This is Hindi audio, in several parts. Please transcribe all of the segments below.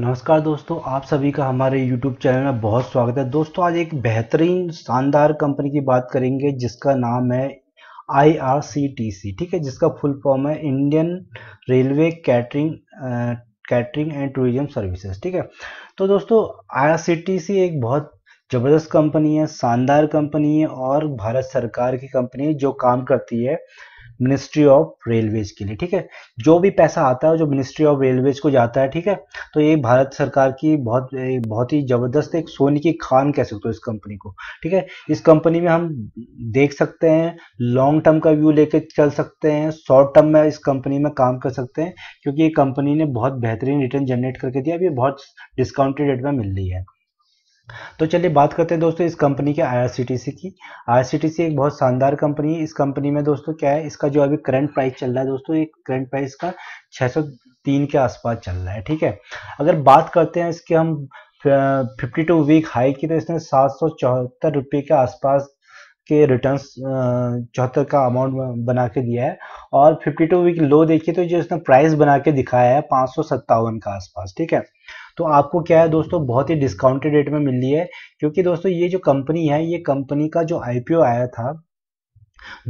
नमस्कार दोस्तों आप सभी का हमारे YouTube चैनल में बहुत स्वागत है दोस्तों आज एक बेहतरीन शानदार कंपनी की बात करेंगे जिसका नाम है आई ठीक है जिसका फुल फॉर्म है Indian railway catering catering and tourism services ठीक है तो दोस्तों आई एक बहुत ज़बरदस्त कंपनी है शानदार कंपनी है और भारत सरकार की कंपनी है जो काम करती है मिनिस्ट्री ऑफ रेलवेज के लिए ठीक है जो भी पैसा आता है जो मिनिस्ट्री ऑफ रेलवेज को जाता है ठीक है तो ये भारत सरकार की बहुत बहुत ही ज़बरदस्त एक सोनी की खान कह सकते हो इस कंपनी को ठीक है इस कंपनी में हम देख सकते हैं लॉन्ग टर्म का व्यू लेके चल सकते हैं शॉर्ट टर्म में इस कंपनी में काम कर सकते हैं क्योंकि ये कंपनी ने बहुत बेहतरीन रिटर्न जनरेट करके दिया अभी बहुत डिस्काउंटेड रेट में मिल रही है तो चलिए बात करते हैं दोस्तों इस कंपनी के आईआरसीटीसी की आईआरसीटीसी एक बहुत शानदार कंपनी है इस कंपनी में दोस्तों क्या है इसका जो अभी करंट प्राइस चल रहा है दोस्तों एक करंट प्राइस का 603 के आसपास चल रहा है ठीक है अगर बात करते हैं इसके हम 52 वीक हाई की तो इसने सात सौ के आसपास के रिटर्न चौहत्तर का अमाउंट बना के दिया है और फिफ्टी वीक लो देखिए तो जो इसने प्राइस बना के दिखाया है पाँच का आसपास ठीक है तो आपको क्या है दोस्तों बहुत ही डिस्काउंटेड रेट में मिल रही है क्योंकि दोस्तों ये जो कंपनी है ये कंपनी का जो आईपीओ आया था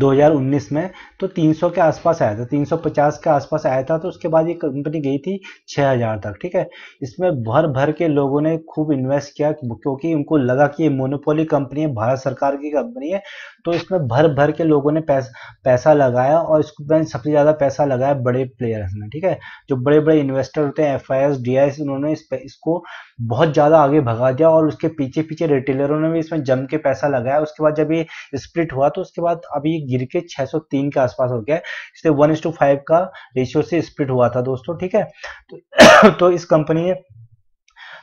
2019 में तो 300 के आसपास आया था 350 के आसपास आया था तो उसके बाद ये कंपनी गई थी 6000 तक ठीक है इसमें भर भर के लोगों ने खूब इन्वेस्ट किया क्योंकि उनको लगा कि ये मोनोपोली कंपनी है भारत सरकार की कंपनी है तो इसमें भर भर के लोगों ने पैस, पैसा लगाया और इसको सबसे ज़्यादा पैसा लगाया बड़े प्लेयर्स ने ठीक है जो बड़े बड़े इन्वेस्टर होते हैं F I S D I उन्होंने इस, इसको बहुत ज़्यादा आगे भगा दिया और उसके पीछे पीछे रिटेलरों ने भी इसमें जम के पैसा लगाया उसके बाद जब ये स्प्लिट हुआ तो उसके बाद अभी गिर के 603 के आसपास हो गया इसलिए वन टू फाइव का रेशियो से स्प्लिट हुआ था दोस्तों ठीक है तो, तो इस कंपनी ने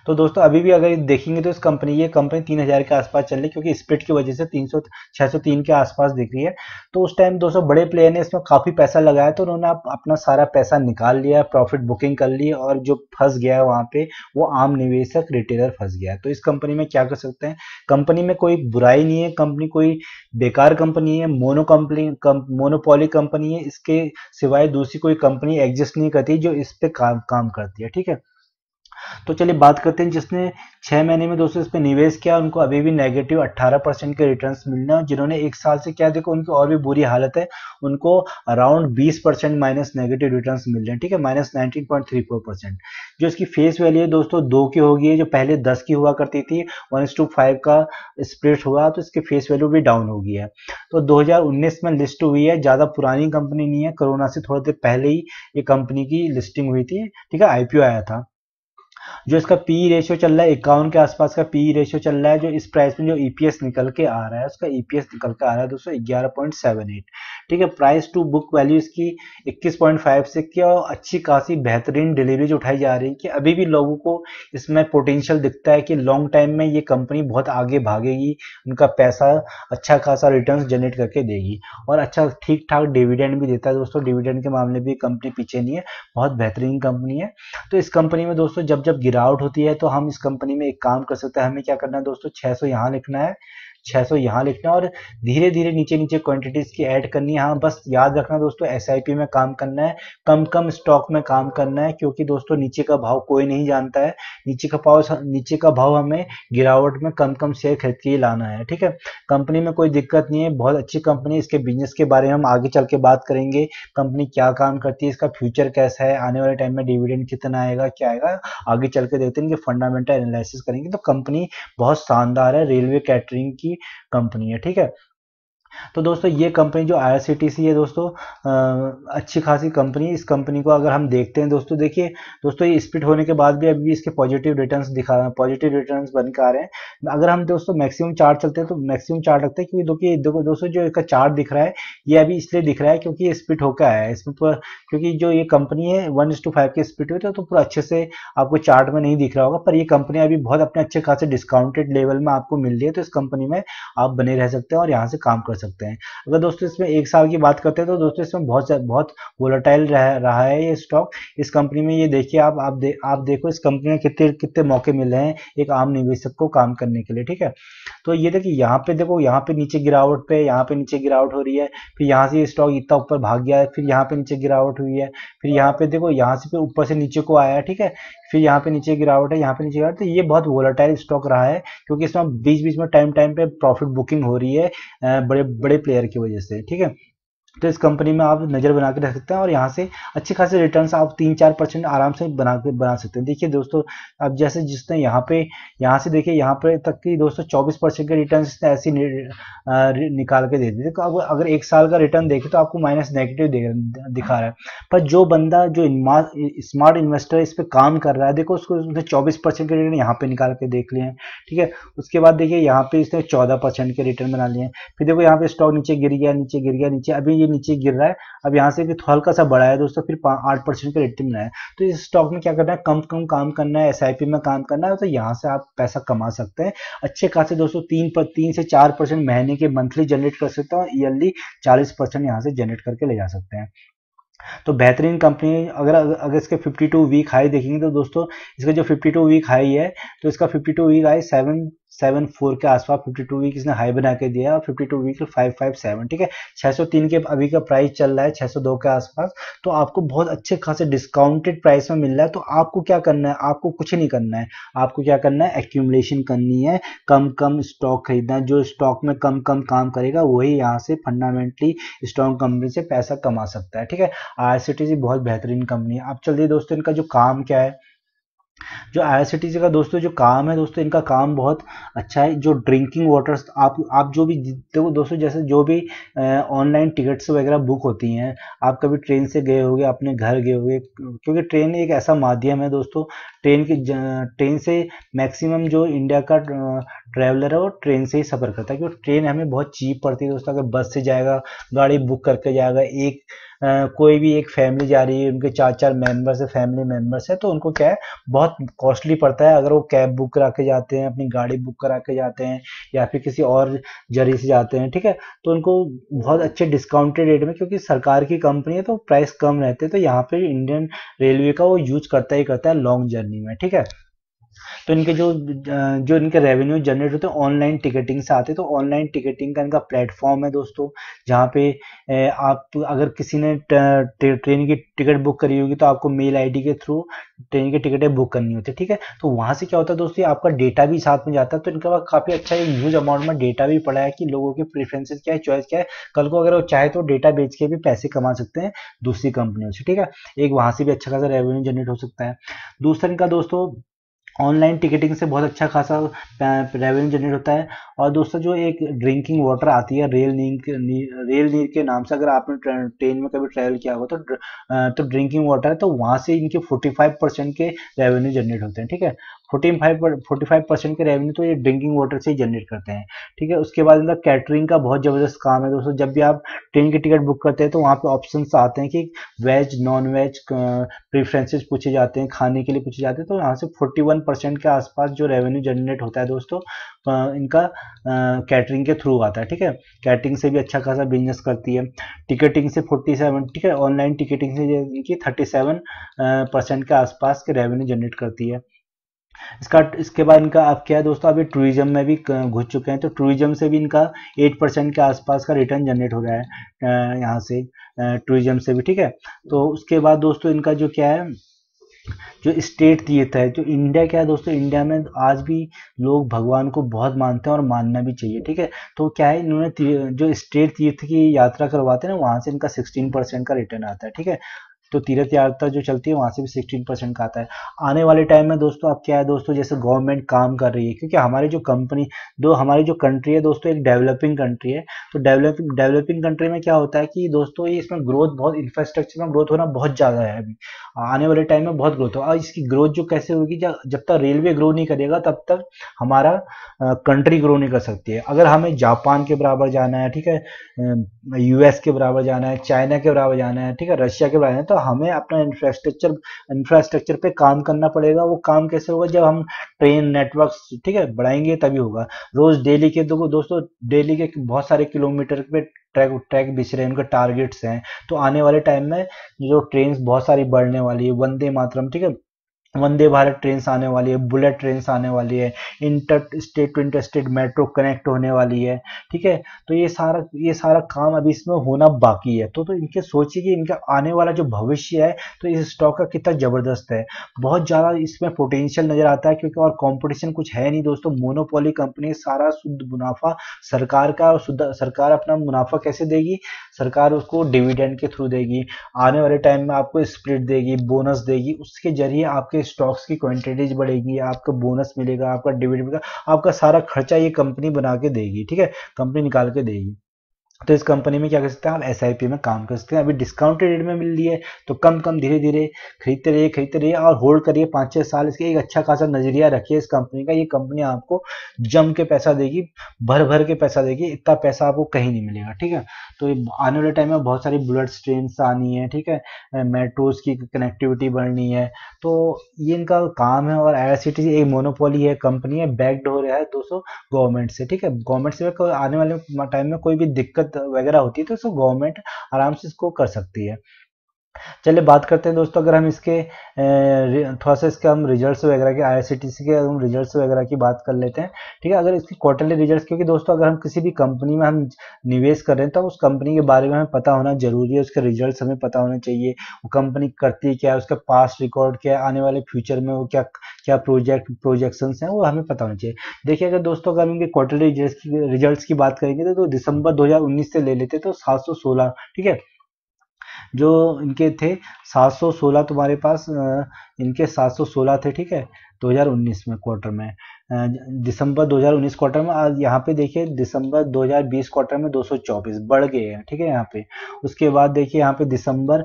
तो दोस्तों अभी भी अगर देखेंगे तो इस कंपनी ये कंपनी तीन हजार के आसपास चल रही है क्योंकि स्प्लिट की वजह से तीन सौ के आसपास दिख रही है तो उस टाइम दोस्तों बड़े प्लेयर ने इसमें काफी पैसा लगाया तो उन्होंने अपना सारा पैसा निकाल लिया प्रॉफिट बुकिंग कर ली और जो फंस गया है वहाँ पे वो आम निवेशक रिटेलर फंस गया है तो इस कंपनी में क्या कर सकते हैं कंपनी में कोई बुराई नहीं है कंपनी कोई बेकार कंपनी है मोनो कंपनी मोनोपोली कंपनी है इसके सिवाय दूसरी कोई कंपनी एग्जिस्ट नहीं करती जो इस पे काम काम करती है ठीक है तो चलिए बात करते हैं जिसने छः महीने में दोस्तों इस पर निवेश किया उनको अभी भी नेगेटिव अट्ठारह परसेंट के रिटर्न मिलने हैं जिन्होंने एक साल से क्या देखो उनकी और भी बुरी हालत है उनको अराउंड बीस परसेंट माइनस नेगेटिव रिटर्न मिल रहे हैं ठीक है माइनस नाइनटीन जो इसकी फेस वैल्यू है दोस्तों दो की होगी जो पहले दस की हुआ करती थी वन एस टू फाइव का स्प्रिट हुआ तो इसकी फेस वैल्यू भी डाउन हो गई है तो दो में लिस्ट हुई है ज़्यादा पुरानी कंपनी नहीं है कोरोना से थोड़ी देर पहले ही ये कंपनी की लिस्टिंग हुई थी ठीक है आईपीओ आया था जो इसका पी रेशियो चल रहा है इक्यावन के आसपास का पी रेशियो चल रहा है जो इस प्राइस में जो ईपीएस e निकल के आ रहा है उसका ईपीएस e निकल के आ रहा है दोस्तों ग्यारह पॉइंट सेवन एट ठीक है प्राइस टू बुक वैल्यू इसकी इक्कीस पॉइंट फाइव से और अच्छी खासी बेहतरीन डिलीवरी जो उठाई जा रही है कि अभी भी लोगों को इसमें पोटेंशियल दिखता है कि लॉन्ग टाइम में ये कंपनी बहुत आगे भागेगी उनका पैसा अच्छा खासा रिटर्न जनरेट करके देगी और अच्छा ठीक ठाक डिविडेंड भी देता है दोस्तों डिविडेंड के मामले भी कंपनी पीछे नहीं है बहुत बेहतरीन कंपनी है तो इस कंपनी में दोस्तों जब जब जब गिरावट होती है तो हम इस कंपनी में एक काम कर सकते हैं हमें क्या करना है दोस्तों 600 यहाँ लिखना है सौ यहाँ लिखना और धीरे धीरे नीचे नीचे क्वांटिटीज की ऐड करनी है हाँ बस याद रखना दोस्तों एस में काम करना है कम कम स्टॉक में काम करना है क्योंकि दोस्तों नीचे का भाव कोई नहीं जानता है नीचे का भाव नीचे का भाव हमें गिरावट में कम कम शेयर खरीद के ही लाना है ठीक है कंपनी में कोई दिक्कत नहीं है बहुत अच्छी कंपनी इसके बिजनेस के बारे में हम आगे चल के बात करेंगे कंपनी क्या काम करती है इसका फ्यूचर कैसा है आने वाले टाइम में डिविडेंड कितना आएगा क्या आएगा आगे चल के देखते हैं कि फंडामेंटल एनालिसिस करेंगे तो कंपनी बहुत शानदार है रेलवे कैटरिंग की कंपनी है ठीक है तो दोस्तों ये कंपनी जो आई है दोस्तों आ, अच्छी खासी कंपनी इस कंपनी को अगर हम देखते हैं दोस्तों देखिए दोस्तों ये स्पिट होने के बाद भी अभी भी इसके पॉजिटिव रिटर्न्स दिखा रहे हैं पॉजिटिव रिटर्न्स बन के आ रहे हैं अगर हम दोस्तों मैक्सिमम चार्ट चलते हैं तो मैक्सिमम चार्ट रखते हैं क्योंकि देखो दोस्तों जो इसका चार्ट दिख रहा है ये अभी इसलिए दिख रहा है क्योंकि ये स्प्लिट होकर आया है इसमें पर क्योंकि जो ये कंपनी है वन टू फाइव के स्पिट हुई तो पूरा अच्छे से आपको चार्ट में नहीं दिख रहा होगा पर ये कंपनी अभी बहुत अपने अच्छे खासे डिस्काउंटेड लेवल में आपको मिल रही है तो इस कंपनी में आप बने रह सकते हैं और यहाँ से काम कर सकते सकते हैं अगर दोस्तों इसमें एक साल की बात करते हैं तो दोस्तों इसमें बहुत बहुत वोलाटाइल रह रहा है ये स्टॉक इस कंपनी में ये देखिए आप आप, दे, आप देखो इस कंपनी में कितने कितने मौके मिले हैं एक आम निवेशक को काम करने के लिए ठीक है तो ये देखिए यहाँ पे देखो यहाँ पे नीचे गिरावट पे यहाँ पे नीचे गिरावट हो रही है फिर यहाँ से ये स्टॉक इतना ऊपर भाग गया है फिर यहाँ पे नीचे गिरावट हुई है फिर यहाँ पे देखो यहाँ से फिर ऊपर से नीचे को आया ठीक है फिर यहाँ पे नीचे गिरावट है यहाँ पे नीचे गिरावट तो ये बहुत वोलाटाइल स्टॉक रहा है क्योंकि इसमें बीच बीच में टाइम टाइम पे प्रॉफिट बुकिंग हो रही है बड़े बड़े प्लेयर की वजह से ठीक है तो इस कंपनी में आप नज़र बना के रख सकते हैं और यहाँ से अच्छे खासे रिटर्न्स आप तीन चार परसेंट आराम से बना के बना सकते हैं देखिए दोस्तों अब जैसे जिसने यहाँ पे यहाँ से देखिए यहाँ पे तक की दोस्तों चौबीस परसेंट के रिटर्न इसने ऐसे निकाल के दे देते तो अब अगर एक साल का रिटर्न देखे तो आपको माइनस नेगेटिव दिखा रहा है पर जो बंदा जो स्मार्ट इन्वेस्टर इस पर काम कर रहा है देखो उसको उसने चौबीस परसेंट के रिटर्न यहाँ पे निकाल के देख लिया ठीक है उसके बाद देखिए यहाँ पे इसने चौदह परसेंट के रिटर्न बना लिए फिर देखो यहाँ पे स्टॉक नीचे गिर गया नीचे गिर गया नीचे अभी ये नीचे गिर रहा है अब यहाँ से हल्का सा बढ़ा है दोस्तों फिर आठ परसेंट का रिटर्न बनाया तो इस स्टॉक में क्या करना है कम कम काम करना है एस में काम करना है तो यहाँ से आप पैसा कमा सकते हैं अच्छे खासे दोस्तों तीन पर तीन से चार परसेंट महीने के मंथली जनरेट कर सकते हो ईयरली चालीस परसेंट यहाँ से जनरेट करके ले जा सकते हैं तो बेहतरीन कंपनी अगर अगर इसके 52 वीक हाई देखेंगे तो दोस्तों इसका जो 52 वीक हाई है तो इसका 52 week high seven seven four के आसपास फिफ्टी टू वीक इसने हाई बना के दिया और fifty two week five five seven ठीक है छः सौ तीन के अभी का प्राइस चल रहा है छः सौ दो के आसपास तो आपको बहुत अच्छे खासे डिस्काउंटेड प्राइस में मिल रहा है तो आपको क्या करना है आपको कुछ नहीं करना है आपको क्या करना है एक्यूमलेशन करनी है कम कम स्टॉक खरीदना है जो स्टॉक में कम कम काम करेगा वही यहाँ से फंडामेंटली स्ट्रॉन्ग कंपनी से पैसा कमा सकता है ठीक है आर बहुत बेहतरीन कंपनी है आप चलिए दोस्तों इनका जो काम क्या है जो आई का दोस्तों जो काम है दोस्तों इनका काम बहुत अच्छा है जो ड्रिंकिंग वाटर्स आप आप जो भी देखो दोस्तों जैसे जो भी ऑनलाइन टिकट्स वगैरह बुक होती हैं आप कभी ट्रेन से गए होगे अपने घर गए होगे क्योंकि ट्रेन एक ऐसा माध्यम है दोस्तों ट्रेन की ट्रेन से मैक्सिमम जो इंडिया का ट्रैवलर है वो ट्रेन से ही सफ़र करता है क्योंकि ट्रेन हमें बहुत चीप पड़ती है दोस्तों अगर बस से जाएगा गाड़ी बुक करके जाएगा एक कोई भी एक फैमिली जा रही है उनके चार चार मेंबर्स है फैमिली मेंबर्स है तो उनको क्या है बहुत कॉस्टली पड़ता है अगर वो कैब बुक करा के जाते हैं अपनी गाड़ी बुक करा के जाते हैं या फिर किसी और जरिए से जाते हैं ठीक है तो उनको बहुत अच्छे डिस्काउंटेड रेट में क्योंकि सरकार की कंपनी है तो प्राइस कम रहते हैं तो यहाँ पर इंडियन रेलवे का वो यूज करता ही करता है लॉन्ग जर्नी में ठीक है तो इनके जो जो इनके रेवेन्यू जनरेट होते हैं ऑनलाइन टिकटिंग से आते हैं तो ऑनलाइन टिकटिंग का इनका प्लेटफॉर्म है दोस्तों जहाँ पे आप अगर किसी ने ट्रेन की टिकट बुक करी होगी तो आपको मेल आईडी के थ्रू ट्रेन की टिकटें बुक करनी होती है ठीक है तो वहाँ से क्या होता है दोस्तों आपका डेटा भी साथ में जाता है तो इनका काफ़ी अच्छा एक न्यूज अमाउंट में डेटा भी पड़ा है कि लोगों के प्रेफरेंसेज क्या है चॉइस क्या है कल को अगर वो चाहे तो डेटा बेच के भी पैसे कमा सकते हैं दूसरी कंपनियों से ठीक है एक वहाँ से भी अच्छा खासा रेवेन्यू जनरेट हो सकता है दूसरा इनका दोस्तों ऑनलाइन टिकटिंग से बहुत अच्छा खासा रेवेन्यू जनरेट होता है और दोस्तों जो एक ड्रिंकिंग वाटर आती है रेल नीर के रेल नीर के नाम से अगर आपने ट्रेन में कभी ट्रैवल किया होगा तो तो ड्रिंकिंग वाटर है तो वहाँ से इनके 45 परसेंट के रेवेन्यू जनरेट होते हैं ठीक है forty five forty five percent के रेवेन्यू तो ये ड्रिंकिंग वाटर से ही जनरेट करते हैं ठीक है उसके बाद इनका कैटरिंग का बहुत ज़बरदस्त काम है दोस्तों जब भी आप ट्रेन की टिकट बुक करते हैं तो वहाँ पे ऑप्शन आते हैं कि वेज नॉन वेज प्रेफरेंसेज पूछे जाते हैं खाने के लिए पूछे जाते हैं तो यहाँ से फोर्टी वन परसेंट के आसपास जो रेवेन्यू जनरेट होता है दोस्तों इनका कैटरिंग के थ्रू आता है ठीक है कैटरिंग से भी अच्छा खासा बिजनेस करती है टिकटिंग से फोर्टी सेवन ठीक है ऑनलाइन टिकटिंग से इनकी थर्टी सेवन परसेंट के आसपास के रेवेन्यू जनरेट करती है इसका इसके बाद इनका आप क्या है दोस्तों अभी टूरिज्म में भी घुस चुके हैं तो टूरिज्म से भी इनका एट परसेंट के आसपास का रिटर्न जनरेट हो रहा है यहाँ से टूरिज्म से भी ठीक है तो उसके बाद दोस्तों इनका जो क्या है जो स्टेट तीर्थ है जो तो इंडिया क्या है दोस्तों इंडिया में आज भी लोग भगवान को बहुत मानते हैं और मानना भी चाहिए ठीक है तो क्या है इन्होंने जो स्टेट तीर्थ की यात्रा करवाते हैं ना वहाँ से इनका 16 परसेंट का रिटर्न आता है ठीक है तो तीर्थ यात्रा जो चलती है वहाँ से भी सिक्सटीन परसेंट का आता है आने वाले टाइम में दोस्तों अब क्या है दोस्तों जैसे गवर्नमेंट काम कर रही है क्योंकि हमारी जो कंपनी दो हमारी जो कंट्री है दोस्तों एक डेवलपिंग कंट्री है तो डेवलपिंग डेवलपिंग कंट्री में क्या होता है कि दोस्तों इसमें ग्रोथ बहुत इंफ्रास्ट्रक्चर में ग्रोथ होना बहुत ज़्यादा है अभी आने वाले टाइम में बहुत ग्रोथ हो और इसकी ग्रोथ जो कैसे होगी जब तक रेलवे ग्रो नहीं करेगा तब तक हमारा कंट्री ग्रो नहीं कर सकती है अगर हमें जापान के बराबर जाना है ठीक है यूएस के बराबर जाना है चाइना के बराबर जाना है ठीक है रशिया के बराबर जाना है तो तो हमें अपना इंफ्रास्ट्रक्चर इंफ्रास्ट्रक्चर पे काम करना पड़ेगा वो काम कैसे होगा जब हम ट्रेन नेटवर्क ठीक है बढ़ाएंगे तभी होगा रोज डेली के दो, दोस्तों डेली के बहुत सारे किलोमीटर पे ट्रैक ट्रैक बिछ रहे हैं उनके टारगेट्स हैं तो आने वाले टाइम में जो ट्रेन बहुत सारी बढ़ने वाली है वंदे मातरम ठीक है वंदे भारत ट्रेन आने वाली है बुलेट ट्रेन आने वाली है inter state to inter state metro connect होने वाली है ठीक है तो ये सारा ये सारा काम अभी इसमें होना बाकी है तो तो इनके सोचिए कि इनका आने वाला जो भविष्य है तो इस स्टॉक का कितना ज़बरदस्त है बहुत ज़्यादा इसमें पोटेंशियल नज़र आता है क्योंकि और कॉम्पिटिशन कुछ है नहीं दोस्तों मोनोपोली कंपनी सारा शुद्ध मुनाफा सरकार का और शुद्ध सरकार अपना मुनाफा कैसे देगी सरकार उसको डिविडेंड के थ्रू देगी आने वाले टाइम में आपको स्प्लिट देगी बोनस देगी उसके जरिए आपके स्टॉक्स की क्वांटिटीज बढ़ेगी आपको बोनस मिलेगा आपका डिविडेंड मिलेगा आपका सारा खर्चा ये कंपनी बना के देगी ठीक है कंपनी निकाल के देगी तो इस कंपनी में क्या कर सकते हैं आप एस में काम कर सकते हैं अभी डिस्काउंटेड रेट में मिल रही है तो कम कम धीरे धीरे खरीदते रहिए खरीदते रहिए और होल्ड करिए पाँच छः साल इसके एक अच्छा खासा नजरिया रखिए इस कंपनी का ये कंपनी आपको जम के पैसा देगी भर भर के पैसा देगी इतना पैसा आपको कहीं नहीं मिलेगा ठीक है तो आने वाले टाइम में बहुत सारी बुलेट स्ट्रेन आनी है ठीक है मेट्रोज की कनेक्टिविटी बढ़नी है तो ये इनका काम है और आई एक मोनोपोली है कंपनी है बैक्ड हो रहा है दोस्तों गवर्नमेंट से ठीक है गवर्नमेंट से आने वाले टाइम में कोई भी दिक्कत दिक्कत वगैरह होती है तो सो गवर्नमेंट आराम से इसको कर सकती है चलिए बात करते हैं दोस्तों अगर हम इसके थोड़ा सा इसके हम रिजल्ट्स वगैरह के आईआरसीटीसी के हम रिजल्ट्स वगैरह की बात कर लेते हैं ठीक है अगर इसकी क्वार्टरली रिजल्ट्स क्योंकि दोस्तों अगर हम किसी भी कंपनी में हम निवेश कर रहे हैं तो उस कंपनी के बारे में हमें पता होना जरूरी है उसके रिजल्ट हमें पता होना चाहिए वो कंपनी करती क्या है उसका पास रिकॉर्ड क्या है आने वाले फ्यूचर में वो क्या क्या प्रोजेक्ट प्रोजेक्शन हैं वो हमें पता होना चाहिए देखिए अगर दोस्तों अगर हम इनके क्वार्टरली रिजल्ट की बात करेंगे तो, तो दिसंबर दो से ले लेते तो सात ठीक है जो इनके थे 716 तुम्हारे पास इनके 716 थे ठीक है 2019 में क्वार्टर में दिसंबर 2019 क्वार्टर में यहाँ पे देखिए दिसंबर 2020 क्वार्टर में 224 बढ़ गए हैं ठीक है यहाँ पे उसके बाद देखिए यहाँ पे दिसंबर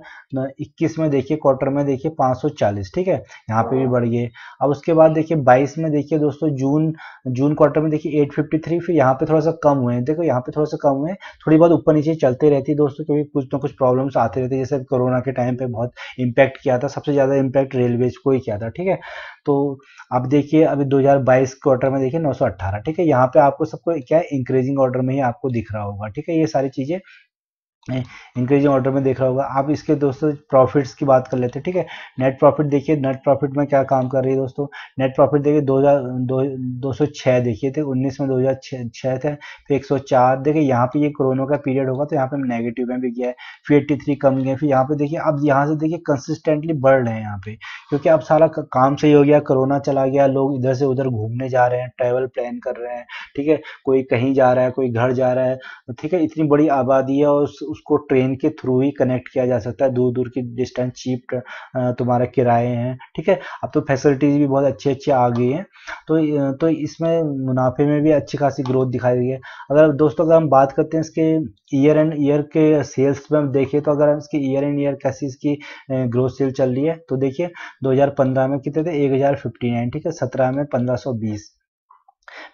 21 में देखिए क्वार्टर में देखिए 540 ठीक है यहाँ पे भी बढ़ गए अब उसके बाद देखिए 22 में देखिए दोस्तों जून जून क्वार्टर में देखिए 853 फिर यहाँ पे थोड़ा सा कम हुए हैं देखो यहाँ पे थोड़ा सा कम हुए थोड़ी बहुत ऊपर नीचे चलते रहती है दोस्तों क्योंकि कुछ ना कुछ प्रॉब्लम्स आते रहते जैसे कोरोना के टाइम पर बहुत इम्पैक्ट किया था सबसे ज़्यादा इम्पैक्ट रेलवेज को ही किया था ठीक है तो अब देखिए अभी दो इस क्वार्टर में देखिए 918 ठीक है यहाँ पे आपको सबको क्या है इंक्रीजिंग ऑर्डर में ही आपको दिख रहा होगा ठीक है ये सारी चीजें इंक्रीजिंग ऑर्डर में देख रहा होगा आप इसके दोस्तों प्रॉफिट्स की बात कर लेते हैं ठीक है नेट प्रॉफिट देखिए नेट प्रॉफिट में क्या काम कर रही है दोस्तों नेट प्रॉफिट देखिए दो हज़ार दो सौ छः देखिए थे उन्नीस में दो हज़ार छः थे फिर तो एक सौ चार देखिए यहाँ पे ये कोरोना का पीरियड होगा तो यहाँ पे नेगेटिव में भी गया है फिर एट्टी थ्री कम गए फिर यहाँ पे देखिए अब यहाँ से देखिए कंसिस्टेंटली बढ़ रहे हैं यहाँ पे क्योंकि अब सारा काम सही हो गया कोरोना चला गया लोग इधर से उधर घूमने जा रहे हैं ट्रैवल प्लान कर रहे हैं ठीक है कोई कहीं जा रहा है कोई घर जा रहा है ठीक है इतनी बड़ी आबादी है और उस उसको ट्रेन के थ्रू ही कनेक्ट किया जा सकता है दूर दूर की डिस्टेंस चीप तुम्हारा किराए हैं ठीक है अब तो फैसिलिटीज भी बहुत अच्छी अच्छी आ गई है तो तो इसमें मुनाफे में भी अच्छी खासी ग्रोथ दिखाई दी है अगर दोस्तों अगर हम बात करते हैं इसके ईयर एंड ईयर के सेल्स में हम देखें तो अगर हम इसकी ईयर एंड ईयर कैसी इसकी ग्रोथ सेल चल रही है तो देखिए 2015 में कितने थे एक ठीक है 17 में 1520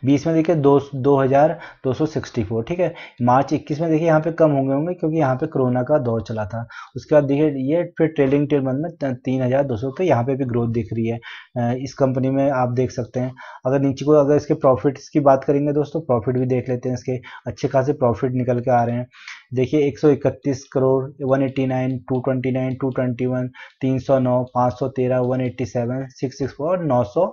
बीस में देखिए दो दो हज़ार दो सौ सिक्सटी फोर ठीक है मार्च इक्कीस में देखिए यहाँ पे कम होंगे होंगे क्योंकि यहाँ पे कोरोना का दौर चला था उसके बाद देखिए ये फिर ट्रेडिंग ट्रेल मंथ में तीन हज़ार दो सौ तो यहाँ पे भी ग्रोथ दिख रही है इस कंपनी में आप देख सकते हैं अगर नीचे को अगर इसके प्रॉफिट की बात करेंगे दोस्तों प्रॉफिट भी देख लेते हैं इसके अच्छे खासे प्रॉफिट निकल के आ रहे हैं देखिए इकतीस crore one one nine nine two two twenty twenty तीन सौ सौ नौ पाँच तेरह one eighty seven six six four नौ सौ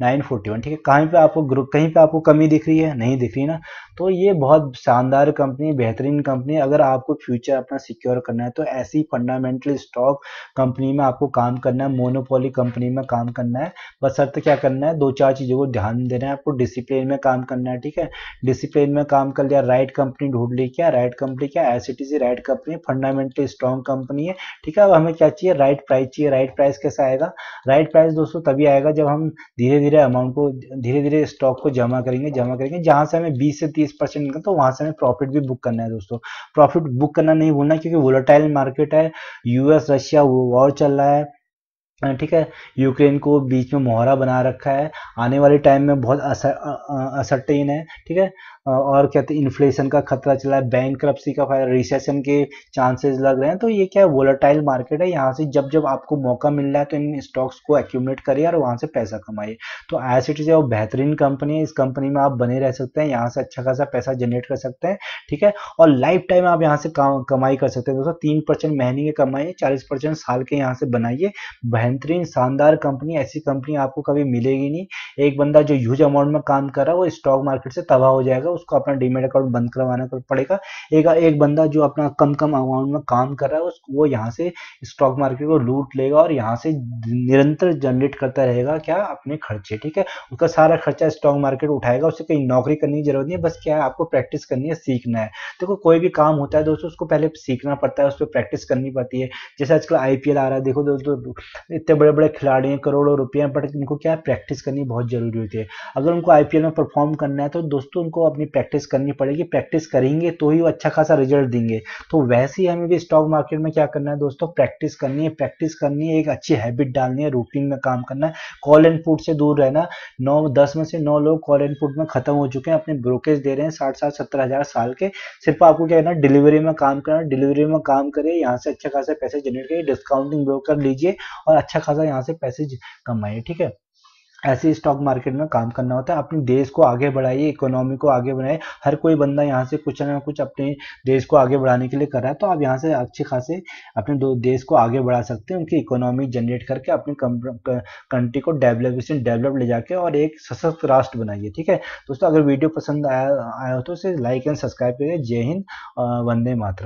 नाइन फोर्टी वन ठीक है कहीं पे आपको ग्रुप कहीं पे आपको कमी दिख रही है नहीं दिख रही ना तो ये बहुत शानदार कंपनी बेहतरीन कंपनी अगर आपको फ्यूचर अपना सिक्योर करना है तो ऐसी फंडामेंटल स्टॉक कंपनी में आपको काम करना है मोनोपोली कंपनी में काम करना है बस अर्थ क्या करना है दो चार चीज़ों को ध्यान देना है आपको डिसिप्लिन में काम करना है ठीक है डिसिप्लिन में काम कर लिया राइट कंपनी ढूंढ ली क्या राइट कंपनी क्या as right company fundamentally strong company है ठीक है अब हमें क्या चाहिए राइट प्राइस चाहिए राइट प्राइस कैसे आएगा राइट प्राइस दोस्तों तभी आएगा जब हम धीरे धीरे अमाउंट को धीरे धीरे स्टॉक को जमा करेंगे जमा करेंगे जहां से हमें 20 से 30 परसेंट इनकम तो वहां से हमें प्रॉफिट भी बुक करना है दोस्तों प्रॉफिट बुक करना नहीं भूलना क्योंकि वोलाटाइल मार्केट है यूएस रशिया वॉर चल रहा है ठीक है यूक्रेन को बीच में मोहरा बना रखा है आने वाले टाइम में बहुत असरटेन है ठीक है और कहते हैं इन्फ्लेशन का खतरा चला है बैंक करप्सी का रिसेशन के चांसेस लग रहे हैं तो ये क्या वोलाटाइल मार्केट है यहाँ से जब जब आपको मौका मिल रहा है तो इन स्टॉक्स को एक्यूमलेट करिए और वहाँ से पैसा कमाइए तो एस इट इज़ बेहतरीन कंपनी है इस कंपनी में आप बने रह सकते हैं यहाँ से अच्छा खासा पैसा जनरेट कर सकते हैं ठीक है और लाइफ टाइम आप यहाँ से कमाई कर सकते हैं दोस्तों तीन परसेंट महीने की कमाइए चालीस परसेंट साल के यहाँ से बनाइए बेहतरीन शानदार कंपनी ऐसी कंपनी आपको कभी मिलेगी नहीं एक बंदा जो ह्यूज अमाउंट में काम कर रहा है वो स्टॉक मार्केट से तबाह हो जाएगा उसको अपना डीमेट अकाउंट बंद करवाना पड़ेगा एक एक बंदा जो अपना कम कम अमाउंट में काम कर रहा है उसको वो यहाँ से स्टॉक मार्केट को लूट लेगा और यहाँ से निरंतर जनरेट करता रहेगा क्या अपने खर्चे ठीक है उसका सारा खर्चा स्टॉक मार्केट उठाएगा उसे कहीं नौकरी करने की जरूरत नहीं है बस क्या है आपको प्रैक्टिस करनी है सीखना है देखो कोई भी काम होता है दोस्तों उसको पहले सीखना पड़ता है उस पर प्रैक्टिस करनी पड़ती है जैसे आजकल आईपीएल आ रहा है देखो दोस्तों इतने बड़े बड़े खिलाड़ी हैं करोड़ों रुपये हैं बट इनको क्या है प्रैक्टिस करनी बहुत ज़रूरी होती है अगर उनको आई में परफॉर्म करना है तो दोस्तों उनको अपनी प्रैक्टिस करनी पड़ेगी प्रैक्टिस करेंगे तो ही वो अच्छा खासा रिजल्ट देंगे तो वैसे ही हमें भी स्टॉक मार्केट में क्या करना है दोस्तों प्रैक्टिस करनी है प्रैक्टिस करनी है एक अच्छी हैबिट डालनी है रूटीन में काम करना है कॉल एंड पुट से दूर रहना नौ दस में से नौ लोग कॉल एंड पुट में खत्म हो चुके हैं अपने ब्रोकेज दे रहे हैं साठ साठ सत्तर हज़ार साल के सिर्फ आपको क्या करना डिलीवरी में काम करना डिलीवरी में काम करें यहाँ से अच्छा खासा पैसे जनरेट करिए डिस्काउंटिंग ब्रोकर लीजिए और अच्छा खासा यहाँ से पैसे कमाइए ठीक है ऐसे स्टॉक मार्केट में काम करना होता है अपने देश को आगे बढ़ाइए इकोनॉमी को आगे बढ़ाइए हर कोई बंदा यहाँ से कुछ ना कुछ अपने देश को आगे बढ़ाने के लिए कर रहा है तो आप यहाँ से अच्छे खासे अपने दो देश को आगे बढ़ा सकते हैं उनकी इकोनॉमी जनरेट करके अपनी कंट्री को डेवलपेशन डेवलप ले जाके और एक सशक्त राष्ट्र बनाइए ठीक है दोस्तों अगर वीडियो पसंद आया आया हो तो उसे लाइक एंड सब्सक्राइब करिए जय हिंद वंदे मातरम